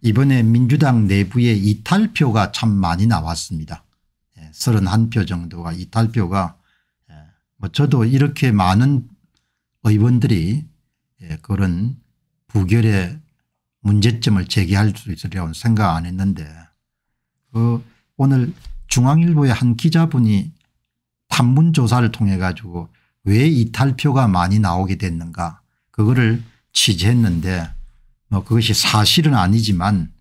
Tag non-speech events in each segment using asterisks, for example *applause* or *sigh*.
이번에 민주당 내부의 이탈표가 참 많이 나왔습니다. 31표 예, 정도가 이탈표가 예, 뭐 저도 이렇게 많은 의원들이 예, 그런 부결의 문제점을 제기할 수있으리고 생각 안 했는데 그 오늘 중앙일보의 한 기자분이 탐문 조사를 통해 가지고 왜 이탈표가 많이 나오게 됐는가 그거를 취재했는데 뭐 그것이 사실은 아니지만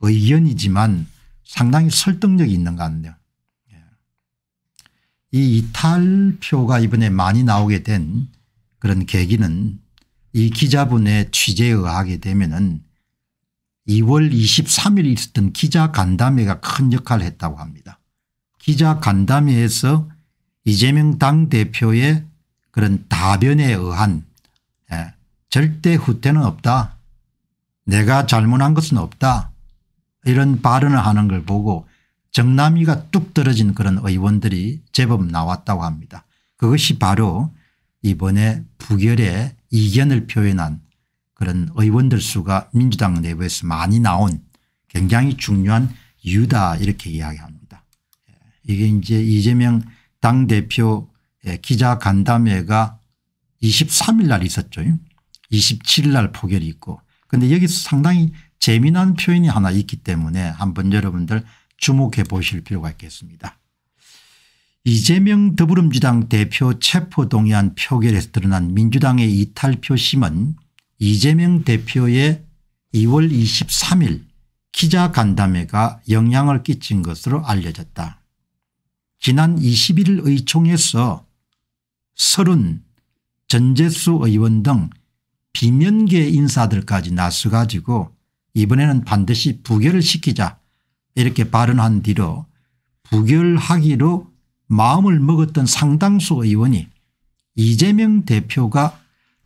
의견이지만 상당히 설득력이 있는 것 같네요. 예. 이 이탈표가 이번에 많이 나오게 된 그런 계기는 이 기자분의 취재에 의하게 되면은 2월 23일 있었던 기자간담회가 큰 역할을 했다고 합니다. 기자간담회에서 이재명 당대표의 그런 다변에 의한 예, 절대 후퇴는 없다 내가 잘못한 것은 없다 이런 발언을 하는 걸 보고 정남이가 뚝 떨어진 그런 의원들이 제법 나왔다고 합니다. 그것이 바로 이번에 부결에 이견을 표현한 그런 의원들 수가 민주당 내부에서 많이 나온 굉장히 중요한 이유다 이렇게 이야기합니다. 예, 이게 이제 이재명 당대표 예, 기자간담회가 23일 날 있었죠. 27일 날 포결이 있고 그런데 여기서 상당히 재미난 표현이 하나 있기 때문에 한번 여러분들 주목해 보실 필요가 있겠습니다. 이재명 더불어민주당 대표 체포동의안 표결에서 드러난 민주당의 이탈 표심은 이재명 대표의 2월 23일 기자간담회가 영향을 끼친 것으로 알려졌다. 지난 21일 의총에서 30 전재수 의원 등 비면계 인사들까지 나서가지고 이번에는 반드시 부결을 시키자 이렇게 발언한 뒤로 부결하기로 마음을 먹었던 상당수 의원이 이재명 대표가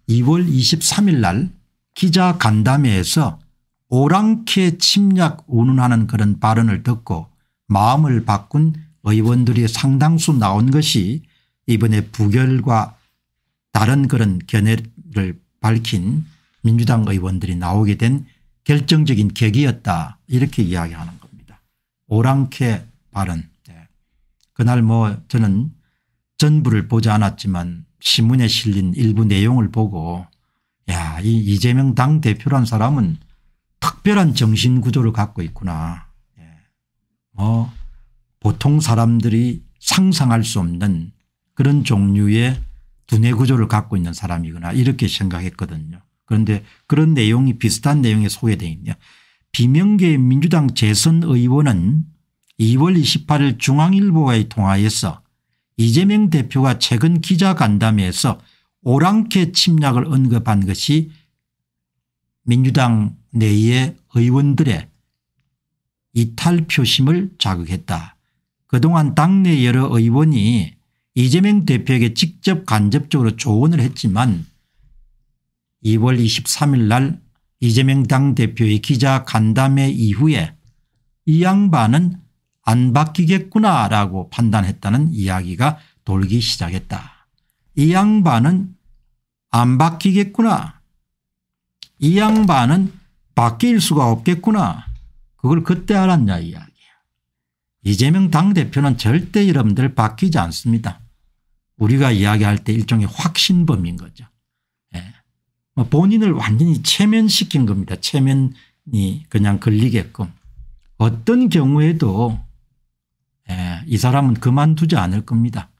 2월 23일 날 기자 간담회에서 오랑캐 침략 운운하는 그런 발언을 듣고 마음을 바꾼 의원들이 상당수 나온 것이 이번에 부결과 다른 그런 견해를 밝힌 민주당 의원들이 나오게 된 결정적인 계기였다 이렇게 이야기하는 겁니다. 오랑캐 발언. 네. 그날 뭐 저는 전부를 보지 않았지만 신문에 실린 일부 내용을 보고 야이 이재명 당대표란 사람은 특별한 정신구조를 갖고 있구나. 예. 어, 보통 사람들이 상상할 수 없는 그런 종류의 두뇌 구조를 갖고 있는 사람이구나 이렇게 생각했거든요. 그런데 그런 내용이 비슷한 내용에 소개되어 있네요. 비명계 민주당 재선 의원은 2월 28일 중앙일보와의 통화에서 이재명 대표가 최근 기자간담회에서 오랑캐 침략을 언급한 것이 민주당 내의 의원들의 이탈 표심을 자극했다. 그동안 당내 여러 의원이 이재명 대표에게 직접 간접적으로 조언을 했지만 2월 23일 날 이재명 당대표의 기자 간담회 이후에 이 양반은 안 바뀌겠구나라고 판단했다는 이야기가 돌기 시작했다. 이 양반은 안 바뀌겠구나. 이 양반은 바뀔 수가 없겠구나. 그걸 그때 알았냐 이야기야. 이재명 당대표는 절대 여러분들 바뀌지 않습니다. 우리가 이야기할 때 일종의 확신범인 거죠. 예. 뭐 본인을 완전히 체면시킨 겁니다. 체면이 그냥 걸리게끔. 어떤 경우에도 예. 이 사람은 그만두지 않을 겁니다.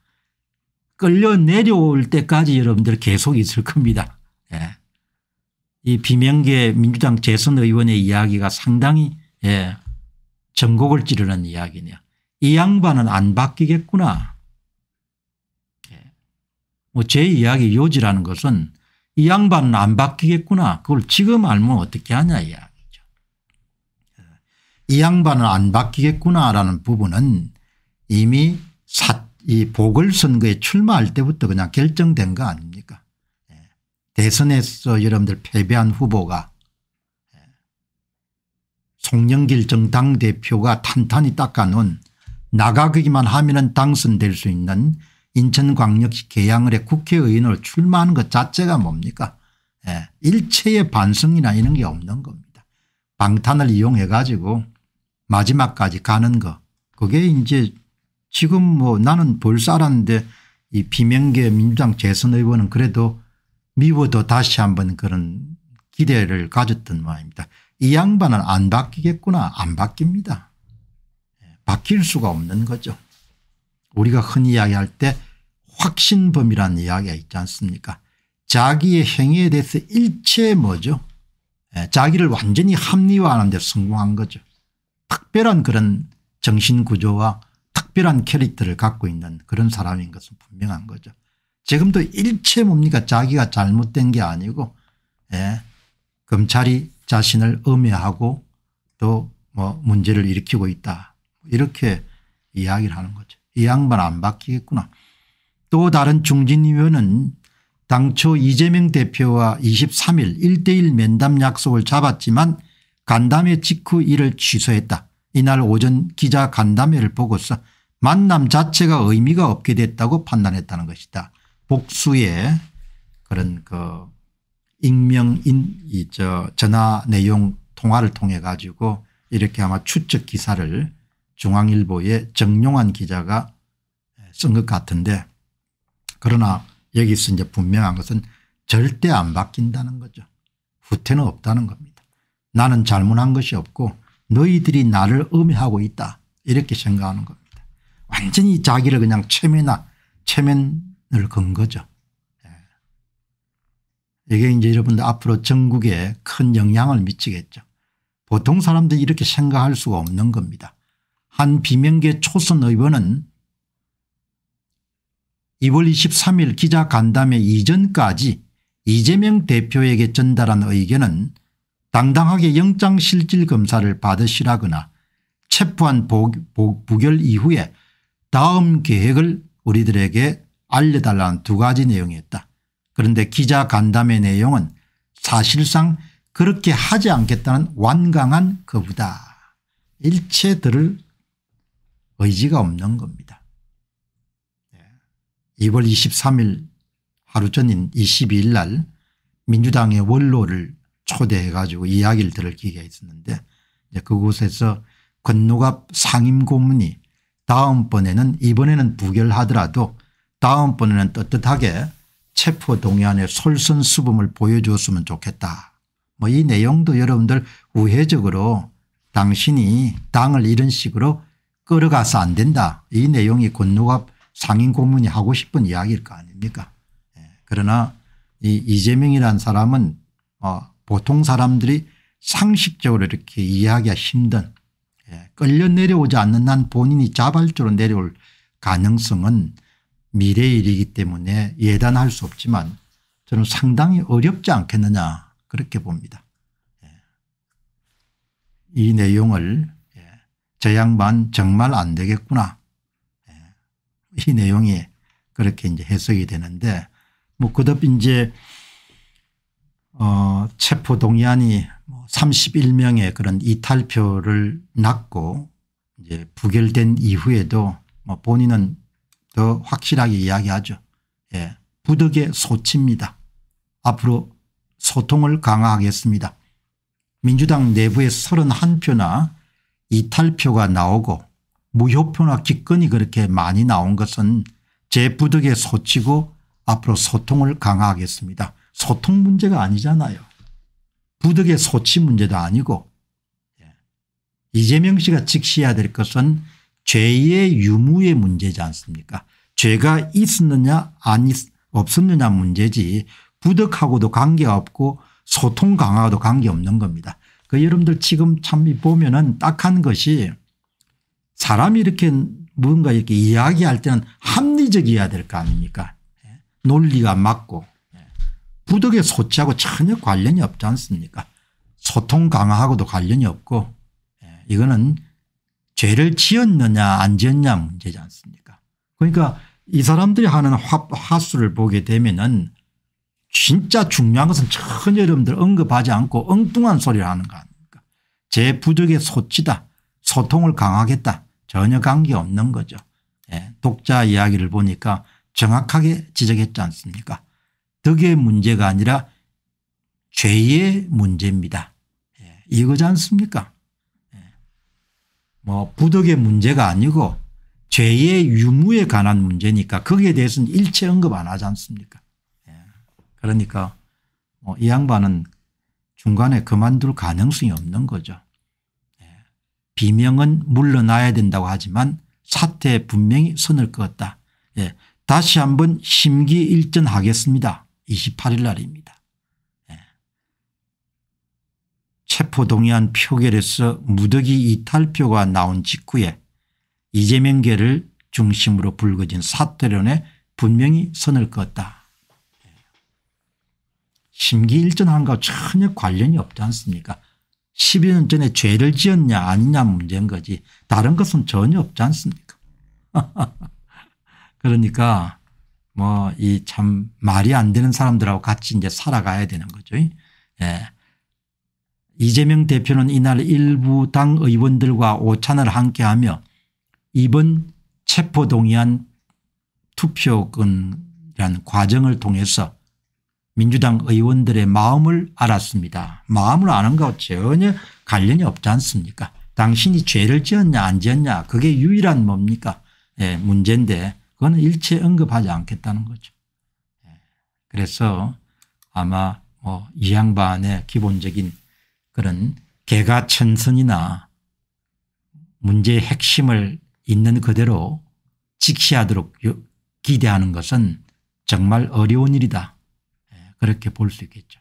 끌려 내려올 때까지 여러분들 계속 있을 겁니다. 예. 이 비명계 민주당 재선 의원의 이야기가 상당히 예, 전곡을 찌르는 이야기네요. 이 양반은 안 바뀌겠구나. 뭐제 이야기 요지라는 것은 이 양반은 안 바뀌겠구나. 그걸 지금 알면 어떻게 하냐 이야기죠. 이 양반은 안 바뀌겠구나라는 부분은 이미 사, 이 보궐선거에 출마할 때부터 그냥 결정된 거 아닙니까 예. 대선에서 여러분들 패배한 후보가 예. 송영길 정당대표가 탄탄히 닦아놓은 나가기만 하면 은 당선될 수 있는 인천광역시 개항을해 국회의원으로 출마하는 것 자체가 뭡니까 예. 일체의 반성이나 이런 게 없는 겁니다. 방탄을 이용해 가지고 마지막까지 가는 거 그게 이제 지금 뭐 나는 볼살았는데 이 비명계 민주당 재선 의원은 그래도 미워도 다시 한번 그런 기대를 가졌던 모양입니다. 이 양반은 안 바뀌겠구나 안 바뀝니다. 예, 바뀔 수가 없는 거죠. 우리가 흔히 이야기할 때 확신범이라는 이야기가 있지 않습니까 자기의 행위에 대해서 일체 뭐죠 예, 자기를 완전히 합리화하는 데 성공한 거죠. 특별한 그런 정신구조와 특별한 캐릭터를 갖고 있는 그런 사람인 것은 분명한 거죠. 지금도 일체 뭡니까 자기가 잘못된 게 아니고 예. 검찰이 자신을 음해하고 또 뭐 문제를 일으키고 있다 이렇게 이야기를 하는 거죠. 이 양반 안 바뀌겠구나. 또 다른 중진 의원은 당초 이재명 대표와 23일 1대1 면담 약속을 잡았지만 간담회 직후 이를 취소했다. 이날 오전 기자 간담회를 보고서 만남 자체가 의미가 없게 됐다고 판단했다는 것이다. 복수의 그런 그 익명인 이저 전화 내용 통화를 통해 가지고 이렇게 아마 추측 기사를 중앙일보의 정용환 기자가 쓴 것 같은데 그러나 여기서 이제 분명한 것은 절대 안 바뀐다는 거죠. 후퇴는 없다는 겁니다. 나는 잘못한 것이 없고 너희들이 나를 음해하고 있다 이렇게 생각하는 겁니다. 완전히 자기를 그냥 체면아 체면을 건 거죠. 예. 이게 이제 여러분들 앞으로 전국에 큰 영향을 미치겠죠. 보통 사람들이 이렇게 생각할 수가 없는 겁니다. 한 비명계 초선 의원은 2월 23일 기자간담회 이전까지 이재명 대표에게 전달한 의견은 당당하게 영장실질검사를 받으시라거나 체포한 보, 부결 이후에 다음 계획을 우리들에게 알려달라는 두 가지 내용이었다. 그런데 기자간담회 내용은 사실상 그렇게 하지 않겠다는 완강한 거부다. 일체 들을 의지가 없는 겁니다. 2월 예. 23일 하루 전인 22일 날 민주당의 원로를 초대해 가지고 이야기를 들을 기회가 있었는데 그곳에서 건노갑 상임고문이 다음번에는 이번에는 부결하더라도 다음번에는 떳떳하게 체포동의안의 솔선수범을 보여줬으면 좋겠다. 뭐 이 내용도 여러분들 우회적으로 당신이 당을 이런 식으로 끌어가서 안 된다. 이 내용이 권노갑 상인 고문이 하고 싶은 이야기일 거 아닙니까 예. 그러나 이 이재명이라는 사람은 어 보통 사람들이 상식적으로 이렇게 이해하기가 힘든 예. 끌려 내려오지 않는 한 본인이 자발적으로 내려올 가능성은 미래 일이기 때문에 예단할 수 없지만 저는 상당히 어렵지 않겠느냐 그렇게 봅니다. 예. 이 내용을 저 양반 정말 안 되겠구나. 예. 이 내용이 그렇게 이제 해석이 되는데 뭐 그듭 이제 어 체포 동의안이 31명의 뭐 그런 이탈표를 낳고 이제 부결된 이후에도 뭐 본인은 더 확실하게 이야기하죠. 예. 부득의 소치입니다. 앞으로 소통을 강화하겠습니다. 민주당 내부의 31표나 이탈표가 나오고 무효표나 기권이 그렇게 많이 나온 것은 제 부득에 소치고 앞으로 소통을 강화하겠습니다. 소통 문제가 아니잖아요. 부득의 소치 문제도 아니고 예. 이재명 씨가 직시해야 될 것은 죄의 유무의 문제지 않습니까 죄가 있었느냐 안 있, 없었느냐 문제지 부득하고도 관계없고 소통 강화도 관계없는 겁니다. 그 여러분들 지금 참 보면은 딱한 것이 사람이 이렇게 뭔가 이렇게 이야기할 때는 합리적이어야 될 거 아닙니까 예. 논리가 맞고 예. 부덕의 소치하고 전혀 관련이 없지 않습니까 소통 강화하고도 관련이 없고 예. 이거는 죄를 지었느냐 안 지었냐 문제지 않습니까 그러니까 이 사람들이 하는 화, 화수를 보게 되면은 진짜 중요한 것은 전혀 여러분들 언급하지 않고 엉뚱한 소리를 하는 거 아닙니까 제 부족의 소치다 소통을 강하겠다 전혀 관계없는 거죠. 예. 독자 이야기를 보니까 정확하게 지적했지 않습니까 덕의 문제가 아니라 죄의 문제입니다. 예. 이거지 않습니까 예. 뭐 부덕의 문제가 아니고 죄의 유무에 관한 문제니까 거기에 대해서는 일체 언급 안 하지 않습니까 그러니까 뭐 이 양반은 중간에 그만둘 가능성이 없는 거죠. 예. 비명은 물러나야 된다고 하지만 사태에 분명히 선을 그었다. 예. 다시 한번 심기일전하겠습니다. 28일 날입니다. 예. 체포동의안 표결에서 무더기 이탈표가 나온 직후에 이재명계를 중심으로 불거진 사태론에 분명히 선을 그었다. 심기일전한거 전혀 관련이 없지 않습니까 1 2년 전에 죄를 지었냐 아니냐 문제인 거지 다른 것은 전혀 없지 않습니까 *laughs* 그러니까 뭐 이 참 말이 안 되는 사람들하고 같이 이제 살아가야 되는 거죠. 예. 이재명 대표는 이날 일부 당 의원들과 오찬을 함께하며 이번 체포동의안 투표권이라는 과정을 통해서 민주당 의원들의 마음을 알았습니다. 마음을 아는 것 전혀 관련이 없지 않습니까 당신이 죄를 지었냐 안 지었냐 그게 유일한 뭡니까 예, 문제인데 그거 일체 언급하지 않겠다는 거죠. 예, 그래서 아마 뭐이 양반의 기본적인 그런 개가천선이나 문제의 핵심을 있는 그대로 직시하도록 기대하는 것은 정말 어려운 일이다. 그렇게 볼 수 있겠죠.